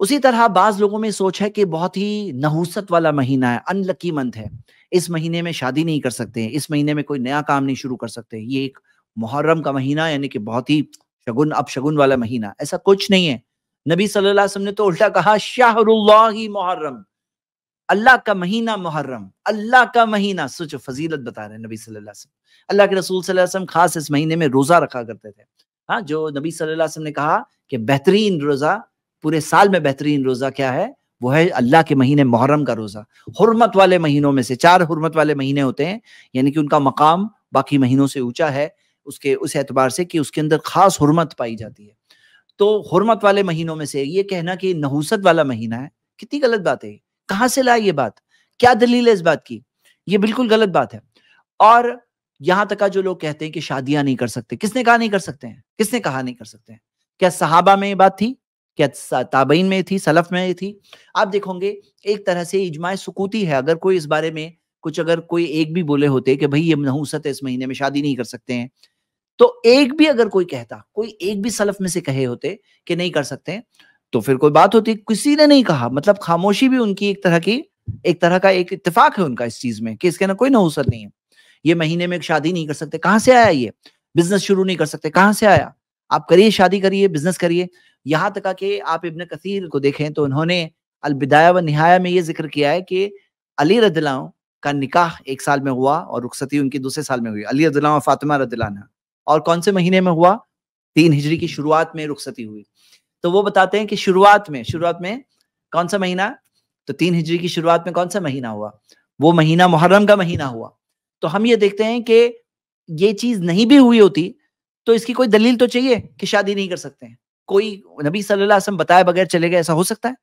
उसी तरह बाज लोगों में सोच है कि बहुत ही नहुसत वाला महीना है अनलकी मंथ है इस महीने में शादी नहीं कर सकते हैं इस महीने में कोई नया काम नहीं शुरू कर सकते ये एक मुहर्रम का महीना यानी कि बहुत ही शगुन अब शगुन वाला महीना ऐसा कुछ नहीं है नबी सल्लल्लाहु अलैहि वसल्लम ने तो उल्टा कहा शाह मुहर्रम अल्लाह का महीना मुहर्रम अल्लाह का महीना सोचो फजीलत बता रहे नबी सल वसल्लम अल्लाह के रसूल वसल्लम खास इस महीने में रोजा रखा करते थे हाँ जो नबी सल्लल्लाहु वसल्लम ने कहा कि बेहतरीन रोजा पूरे साल में बेहतरीन रोज़ा क्या है वो है अल्लाह के महीने मुहर्रम का रोज़ा हुरमत वाले महीनों में से चार हरमत वाले महीने होते हैं यानी कि उनका मकाम बाकी महीनों से ऊंचा है उसके उस एतबार से कि उसके अंदर ख़ास हरमत पाई जाती है तो हरमत वाले महीनों में से ये कहना कि नहुसत वाला महीना है कितनी गलत बात है कहाँ से लाए ये बात क्या दलील है इस बात की ये बिल्कुल गलत बात है और यहाँ तक का जो लोग कहते हैं कि शादियां नहीं कर सकते किसने कहा नहीं कर सकते हैं किसने कहा नहीं कर सकते हैं क्या सहाबा में ये बात थी क्या ताबीन में थी सलफ में थी आप देखोगे एक तरह से इजमाع सुकूती है अगर कोई इस बारे में कुछ अगर कोई एक भी बोले होते कि भाई ये नहूसत है इस महीने में शादी नहीं कर सकते हैं तो एक भी अगर कोई कहता कोई एक भी सलफ में से कहे होते कि नहीं कर सकते तो फिर कोई बात होती किसी ने नहीं कहा मतलब खामोशी भी उनकी एक तरह की एक तरह का एक इतफाक है उनका इस चीज में कि इसके अंदर कोई नहूसत नहीं है ये महीने में शादी नहीं कर सकते कहाँ से आया ये बिजनेस शुरू नहीं कर सकते कहाँ से आया आप करिए शादी करिए बिजनेस करिए यहाँ तक कि आप इबन कसीर को देखें तो उन्होंने अलबिदाया व नहाया में ये जिक्र किया है कि अली रदला का निकाह एक साल में हुआ और रुखसती उनकी दूसरे साल में हुई अली रदला फातिमा रदलाना और कौन से महीने में हुआ तीन हिजरी की शुरुआत में रुखसती हुई तो वो बताते हैं कि शुरुआत में शुरुआत में कौन सा महीना तो तीन हिजरी की शुरुआत में कौन सा महीना हुआ वो महीना मुहर्रम का महीना हुआ तो हम ये देखते हैं कि ये चीज नहीं भी हुई होती तो इसकी कोई दलील तो चाहिए कि शादी नहीं कर सकते हैं कोई नबी सल्लल्लाहु अलैहि वसल्लम बताए बगैर चले गए ऐसा हो सकता है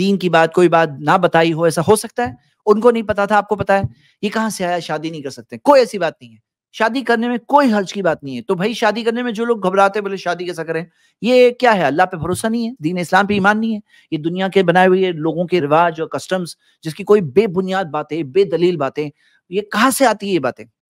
दीन की बात कोई बात ना बताई हो ऐसा हो सकता है उनको नहीं पता था आपको पता है ये कहाँ से आया शादी नहीं कर सकते कोई ऐसी बात नहीं है शादी करने में कोई हर्ज की बात नहीं है तो भाई शादी करने में जो लोग घबराते बोले शादी कैसा करें ये क्या है अल्लाह पे भरोसा नहीं है दीन इस्लाम पे ईमान नहीं है ये दुनिया के बनाए हुए लोगों के रिवाज और कस्टम्स जिसकी कोई बेबुनियाद बातें बेदलील बातें ये कहाँ से आती है ये बातें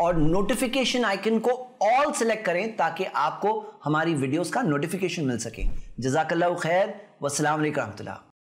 और नोटिफिकेशन आइकन को ऑल सेलेक्ट करें ताकि आपको हमारी वीडियोस का नोटिफिकेशन मिल सके जजाकल्ला खैर वसलम वरहमल्ला